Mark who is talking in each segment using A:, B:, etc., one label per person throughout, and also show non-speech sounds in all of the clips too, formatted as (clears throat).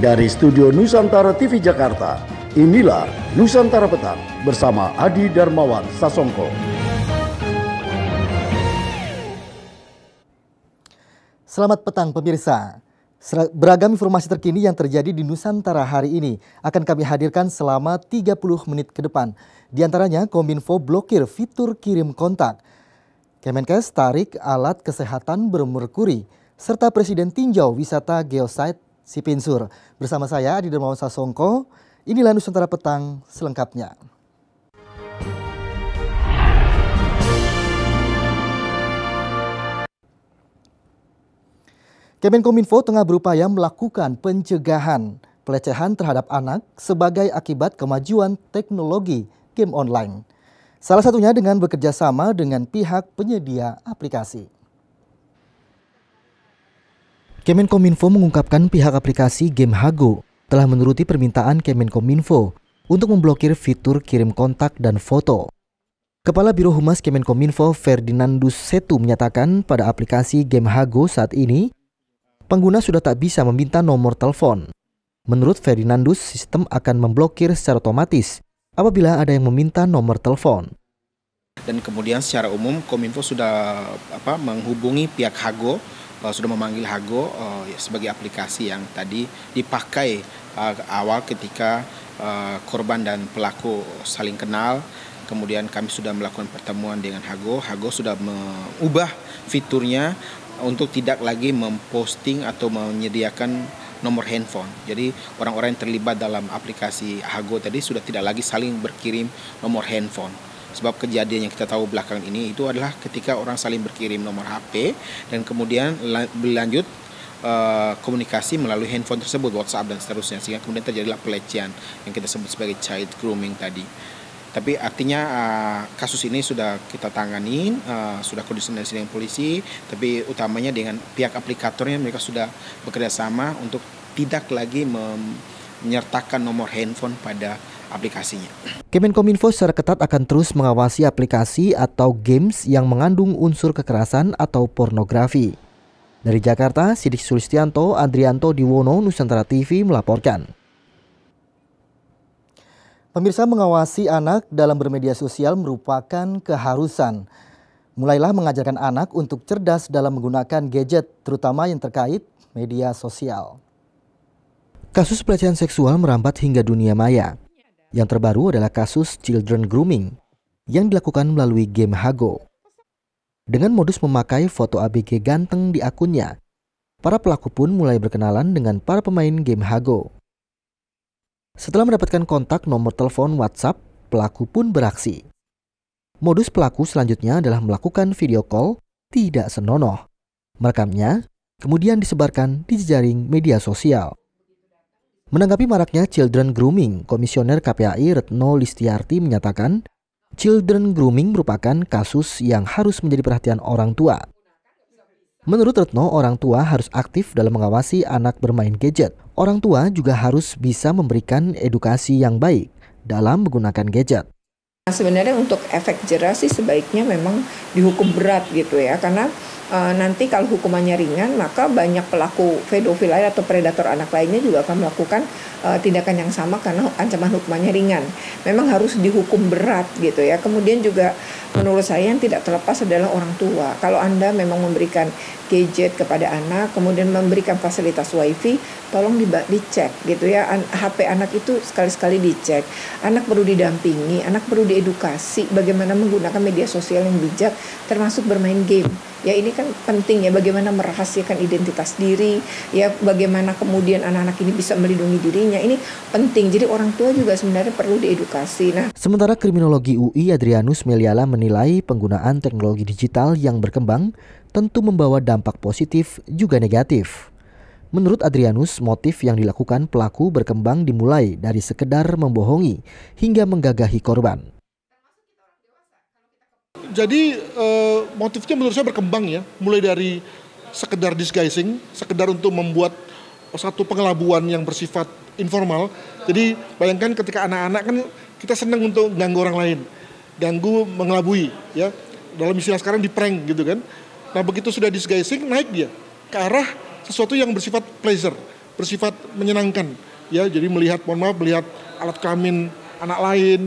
A: Dari studio Nusantara TV Jakarta, inilah Nusantara Petang
B: bersama Adi Darmawan Sasongko.
C: Selamat petang pemirsa. Beragam informasi terkini yang terjadi di Nusantara hari ini akan kami hadirkan selama 30 menit ke depan. Di antaranya Kominfo blokir fitur kirim kontak. Kemenkes tarik alat kesehatan bermerkuri serta Presiden tinjau wisata geosite Sipinsur. Bersama saya di Dermawan Sasongko, inilah Nusantara Petang selengkapnya. Kemenkominfo tengah berupaya melakukan pencegahan pelecehan terhadap anak sebagai akibat kemajuan teknologi game online. Salah satunya dengan bekerja sama dengan pihak penyedia aplikasi. Kemenkominfo mengungkapkan pihak aplikasi game Hago telah menuruti permintaan Kemenkominfo untuk memblokir fitur kirim kontak dan foto. Kepala Biro Humas Kemenkominfo Ferdinandus Setu menyatakan pada aplikasi game Hago saat ini, pengguna sudah tak bisa meminta nomor telepon. Menurut Ferdinandus, sistem akan memblokir secara otomatis apabila ada yang meminta nomor telepon.
D: Dan kemudian secara umum Kominfo sudah apa, menghubungi pihak Hago Eh, sudah memanggil Hago uh, sebagai aplikasi yang tadi dipakai uh, awal ketika uh, korban dan pelaku saling kenal. Kemudian kami sudah melakukan pertemuan dengan Hago. Hago sudah mengubah fiturnya untuk tidak lagi memposting atau menyediakan nomor handphone. Jadi orang-orang yang terlibat dalam aplikasi Hago tadi sudah tidak lagi saling berkirim nomor handphone. Sebab kejadian yang kita tahu belakang ini itu adalah ketika orang saling berkirim nomor HP dan kemudian berlanjut eh, komunikasi melalui handphone tersebut WhatsApp dan seterusnya sehingga kemudian terjadilah pelecehan yang kita sebut sebagai child grooming tadi. Tapi artinya eh, kasus ini sudah kita tangani, eh, sudah koordinasi dengan polisi, tapi utamanya dengan pihak aplikatornya mereka sudah bekerja sama untuk tidak lagi menyertakan nomor handphone pada aplikasinya.
C: Kemenkominfo secara ketat akan terus mengawasi aplikasi atau games yang mengandung unsur kekerasan atau pornografi. Dari Jakarta, Sidik Sulistianto, Adrianto Diwono, Nusantara TV melaporkan. Pemirsa mengawasi anak dalam bermedia sosial merupakan keharusan. Mulailah mengajarkan anak untuk cerdas dalam menggunakan gadget, terutama yang terkait media sosial. Kasus pelecehan seksual merambat hingga dunia maya. Yang terbaru adalah kasus children grooming yang dilakukan melalui game Hago. Dengan modus memakai foto ABG ganteng di akunnya, para pelaku pun mulai berkenalan dengan para pemain game Hago. Setelah mendapatkan kontak nomor telepon WhatsApp, pelaku pun beraksi. Modus pelaku selanjutnya adalah melakukan video call tidak senonoh, merekamnya, kemudian disebarkan di jejaring media sosial. Menanggapi maraknya children grooming, Komisioner KPAI Retno Listiarti menyatakan, children grooming merupakan kasus yang harus menjadi perhatian orang tua. Menurut Retno, orang tua harus aktif dalam mengawasi anak bermain gadget. Orang tua juga harus bisa memberikan edukasi yang baik dalam menggunakan gadget.
A: Nah, sebenarnya untuk efek jerah sih sebaiknya memang dihukum berat gitu ya, karena Eh, nanti kalau hukumannya ringan maka banyak pelaku pedofil lain atau predator anak lainnya juga akan melakukan uh, tindakan yang sama karena ancaman hukumannya ringan. Memang harus dihukum berat gitu ya. Kemudian juga menurut saya yang tidak terlepas adalah orang tua. Kalau Anda memang memberikan gadget kepada anak, kemudian memberikan fasilitas wifi, tolong di dicek gitu ya. An HP anak itu sekali-sekali dicek. Anak perlu didampingi, anak perlu diedukasi bagaimana menggunakan media sosial yang bijak termasuk bermain game ya ini kan penting ya bagaimana merahasiakan identitas diri ya bagaimana kemudian anak-anak ini bisa melindungi dirinya ini penting jadi orang tua juga sebenarnya perlu diedukasi nah
C: sementara kriminologi UI Adrianus Meliala menilai penggunaan teknologi digital yang berkembang tentu membawa dampak positif juga negatif Menurut Adrianus, motif yang dilakukan pelaku berkembang dimulai dari sekedar membohongi hingga menggagahi korban
D: jadi uh, motifnya menurut saya berkembang ya, mulai dari sekedar disguising, sekedar untuk membuat satu pengelabuan yang bersifat informal. Jadi bayangkan ketika anak-anak kan kita senang untuk ganggu orang lain, ganggu mengelabui ya. Dalam istilah sekarang di prank gitu kan. Nah begitu sudah disguising naik dia ke arah sesuatu yang bersifat pleasure, bersifat menyenangkan ya. Jadi melihat mohon maaf melihat alat kelamin anak lain,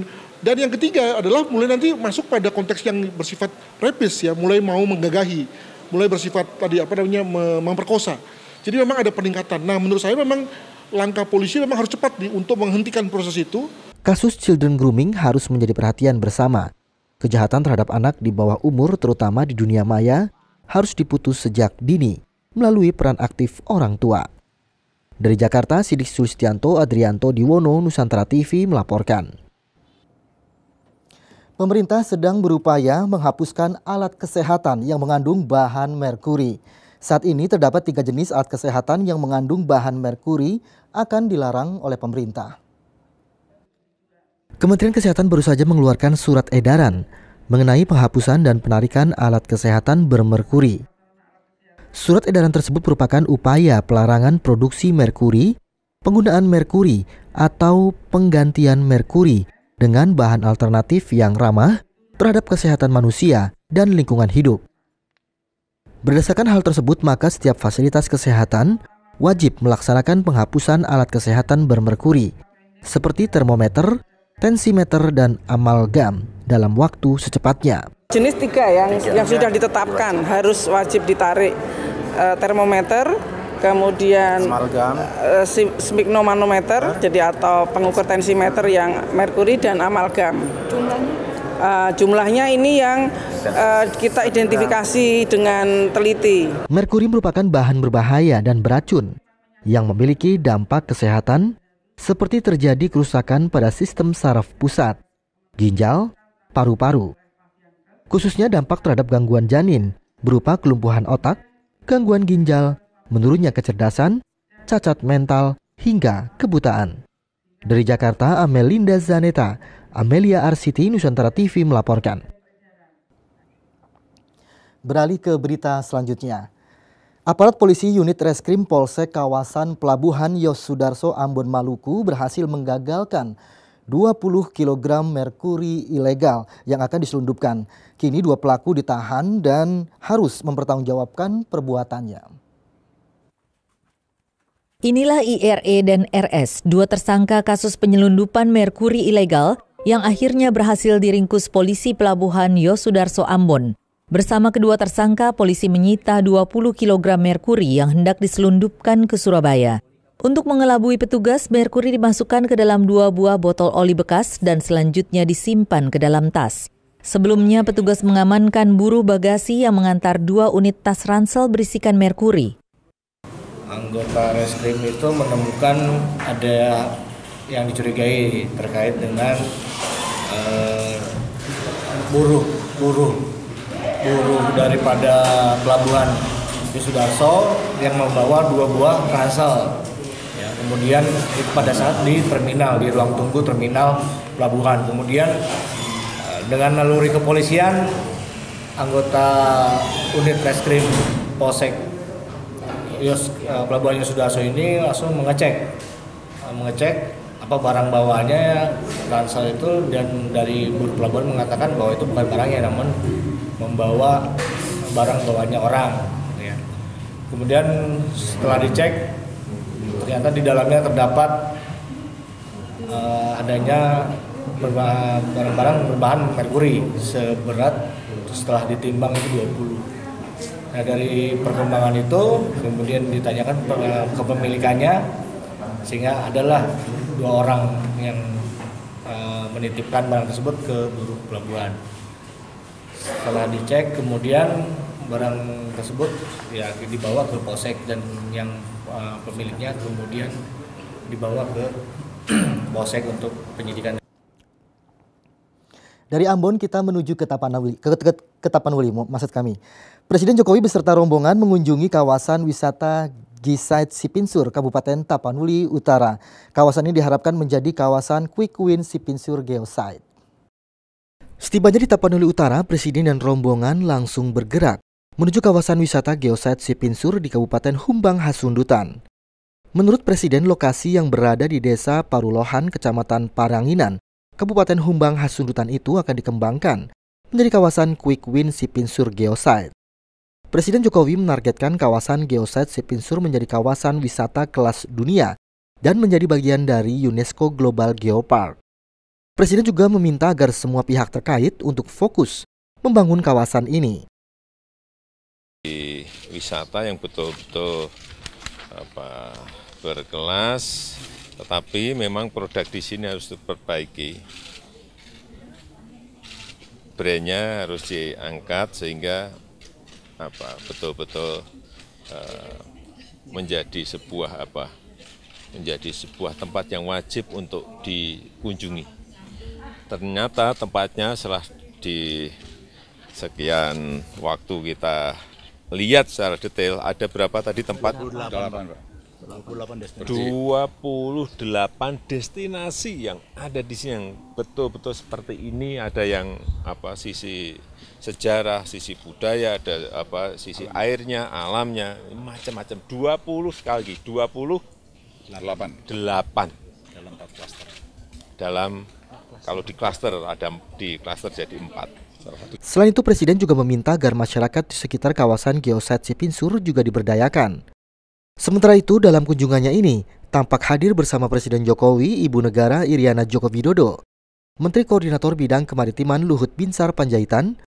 D: dan yang ketiga adalah mulai nanti masuk pada konteks yang bersifat rapis ya, mulai mau menggagahi, mulai bersifat tadi apa namanya memperkosa. Jadi memang ada peningkatan. Nah, menurut saya memang langkah polisi memang harus cepat nih untuk menghentikan proses itu.
C: Kasus children grooming harus menjadi perhatian bersama. Kejahatan terhadap anak di bawah umur terutama di dunia maya harus diputus sejak dini melalui peran aktif orang tua. Dari Jakarta, Sidik Sulistianto, Adrianto Diwono, Nusantara TV melaporkan pemerintah sedang berupaya menghapuskan alat kesehatan yang mengandung bahan merkuri. Saat ini terdapat tiga jenis alat kesehatan yang mengandung bahan merkuri akan dilarang oleh pemerintah. Kementerian Kesehatan baru saja mengeluarkan surat edaran mengenai penghapusan dan penarikan alat kesehatan bermerkuri. Surat edaran tersebut merupakan upaya pelarangan produksi merkuri, penggunaan merkuri, atau penggantian merkuri dengan bahan alternatif yang ramah terhadap kesehatan manusia dan lingkungan hidup. Berdasarkan hal tersebut, maka setiap fasilitas kesehatan wajib melaksanakan penghapusan alat kesehatan bermerkuri seperti termometer, tensimeter, dan amalgam dalam waktu secepatnya.
D: Jenis tiga yang, yang sudah ditetapkan harus wajib ditarik eh, termometer, kemudian Smargam. Eh, manometer, jadi atau pengukur meter yang merkuri dan amalgam. Jumlahnya? Uh, jumlahnya ini yang uh, kita identifikasi
A: dengan teliti.
C: Merkuri merupakan bahan berbahaya dan beracun yang memiliki dampak kesehatan seperti terjadi kerusakan pada sistem saraf pusat, ginjal, paru-paru. Khususnya dampak terhadap gangguan janin berupa kelumpuhan otak, gangguan ginjal, menurunnya kecerdasan, cacat mental, hingga kebutaan. Dari Jakarta, Amelinda Zaneta, Amelia Arsiti, Nusantara TV melaporkan. Beralih ke berita selanjutnya. Aparat polisi unit reskrim Polsek kawasan Pelabuhan Yosudarso Ambon Maluku berhasil menggagalkan 20 kg merkuri ilegal yang akan diselundupkan. Kini dua pelaku ditahan dan harus mempertanggungjawabkan perbuatannya. Inilah IRE dan RS, dua tersangka kasus penyelundupan merkuri ilegal yang akhirnya berhasil diringkus polisi pelabuhan Yosudarso Ambon. Bersama kedua tersangka, polisi menyita 20 kg merkuri yang hendak diselundupkan ke Surabaya. Untuk mengelabui petugas, merkuri dimasukkan ke dalam dua buah botol oli bekas dan selanjutnya disimpan ke dalam tas. Sebelumnya, petugas mengamankan buruh bagasi yang mengantar dua unit tas ransel berisikan merkuri
A: anggota reskrim itu menemukan ada yang dicurigai terkait dengan eh, buruh buruh buruh daripada pelabuhan di Sudarso yang membawa dua buah ransel ya, kemudian pada saat di terminal di ruang tunggu terminal pelabuhan kemudian eh, dengan naluri kepolisian anggota unit reskrim Polsek yos ya, ya, uh, sudah aso ini langsung mengecek eh, mengecek apa barang bawaannya ransel itu dan dari buru pelabuhan mengatakan bahwa itu bukan barangnya namun membawa barang bawaannya orang gitu ya. kemudian setelah dicek ternyata di dalamnya terdapat eh, adanya barang-barang berbahan merkuri seberat setelah ditimbang itu 20 Nah dari perkembangan itu kemudian ditanyakan eh, kepemilikannya sehingga adalah dua orang yang uh, menitipkan barang tersebut ke buruh pelabuhan. Setelah dicek kemudian barang tersebut ya dibawa ke posek dan yang uh, pemiliknya kemudian dibawa ke (clears throat) posek untuk penyidikan.
C: Dari Ambon kita menuju ke Tapanuli, ke, ke, ke Tapanuli maksud kami. Presiden Jokowi beserta rombongan mengunjungi kawasan wisata Gisait Sipinsur, Kabupaten Tapanuli Utara. Kawasan ini diharapkan menjadi kawasan Quick Win Sipinsur Geosite. Setibanya di Tapanuli Utara, Presiden dan rombongan langsung bergerak menuju kawasan wisata Geosite Sipinsur di Kabupaten Humbang Hasundutan. Menurut Presiden, lokasi yang berada di Desa Parulohan, Kecamatan Paranginan, Kabupaten Humbang Hasundutan itu akan dikembangkan menjadi kawasan Quick Win Sipinsur Geosite. Presiden Jokowi menargetkan kawasan Geosite Sipinsur menjadi kawasan wisata kelas dunia dan menjadi bagian dari UNESCO Global Geopark. Presiden juga meminta agar semua pihak terkait untuk fokus membangun kawasan ini.
B: Di wisata yang betul-betul berkelas tetapi memang produk di sini harus diperbaiki. Brandnya harus diangkat sehingga apa betul-betul uh, menjadi sebuah apa menjadi sebuah tempat yang wajib untuk dikunjungi. Ternyata tempatnya setelah di sekian waktu kita lihat secara detail ada berapa tadi tempat? 28, 28 destinasi. 28 destinasi yang ada di sini yang betul-betul seperti ini, ada yang apa sisi sejarah, sisi budaya, ada apa sisi Alam. airnya, alamnya, macam-macam. 20 sekali lagi, 20 8. 8. Dalam 4 klaster. Dalam kalau di klaster ada di klaster jadi 4.
C: Selain itu, Presiden juga meminta agar masyarakat di sekitar kawasan geosite Cipinsur juga diberdayakan. Sementara itu, dalam kunjungannya ini, tampak hadir bersama Presiden Jokowi, Ibu Negara Iriana Joko Widodo, Menteri Koordinator Bidang Kemaritiman Luhut Binsar Panjaitan,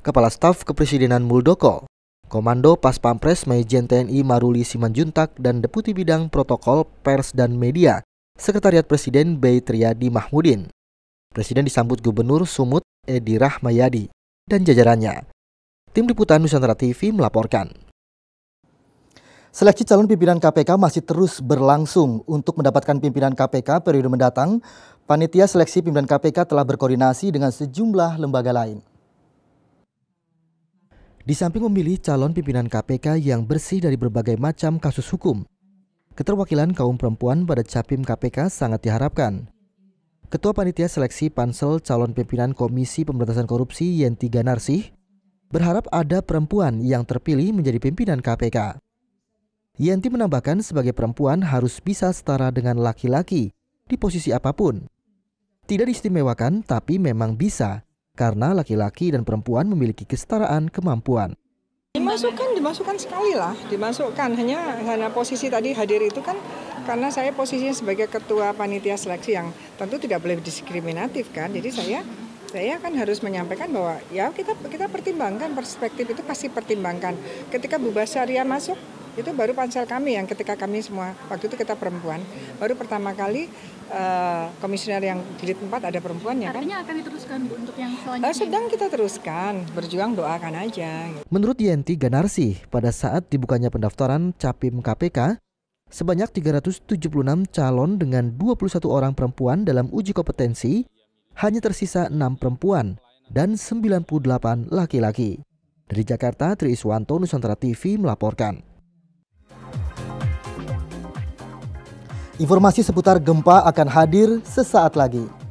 C: Kepala Staf Kepresidenan Muldoko, Komando Pas Pampres Mayjen TNI Maruli Simanjuntak, dan Deputi Bidang Protokol Pers dan Media, Sekretariat Presiden B. Triadi Mahmudin. Presiden disambut Gubernur Sumut Edi Rahmayadi dan jajarannya. Tim Liputan Nusantara TV melaporkan. Seleksi calon pimpinan KPK masih terus berlangsung. Untuk mendapatkan pimpinan KPK periode mendatang, panitia seleksi pimpinan KPK telah berkoordinasi dengan sejumlah lembaga lain. Di samping memilih calon pimpinan KPK yang bersih dari berbagai macam kasus hukum, keterwakilan kaum perempuan pada capim KPK sangat diharapkan. Ketua Panitia Seleksi Pansel Calon Pimpinan Komisi Pemberantasan Korupsi Yenti Ganarsih berharap ada perempuan yang terpilih menjadi pimpinan KPK. Yanti menambahkan sebagai perempuan harus bisa setara dengan laki-laki di posisi apapun. Tidak diistimewakan tapi memang bisa karena laki-laki dan perempuan memiliki kesetaraan kemampuan.
A: Dimasukkan, dimasukkan sekali lah, dimasukkan. Hanya, karena posisi tadi hadir itu kan karena saya posisinya sebagai ketua panitia seleksi yang tentu tidak boleh diskriminatif kan. Jadi saya saya kan harus menyampaikan bahwa ya kita kita pertimbangkan perspektif itu pasti pertimbangkan. Ketika Bu Basaria masuk itu baru pansel kami yang ketika kami semua waktu itu kita perempuan, baru pertama kali uh, komisioner yang di tempat ada perempuannya Artinya kan. Artinya akan diteruskan Bu untuk yang selanjutnya. Uh, sedang kita teruskan, berjuang doakan aja.
C: Menurut Yenti Ganarsi, pada saat dibukanya pendaftaran Capim KPK, sebanyak 376 calon dengan 21 orang perempuan dalam uji kompetensi, hanya tersisa 6 perempuan dan 98 laki-laki. Dari Jakarta, Tri Iswanto, Nusantara TV melaporkan. Informasi seputar gempa akan hadir sesaat lagi.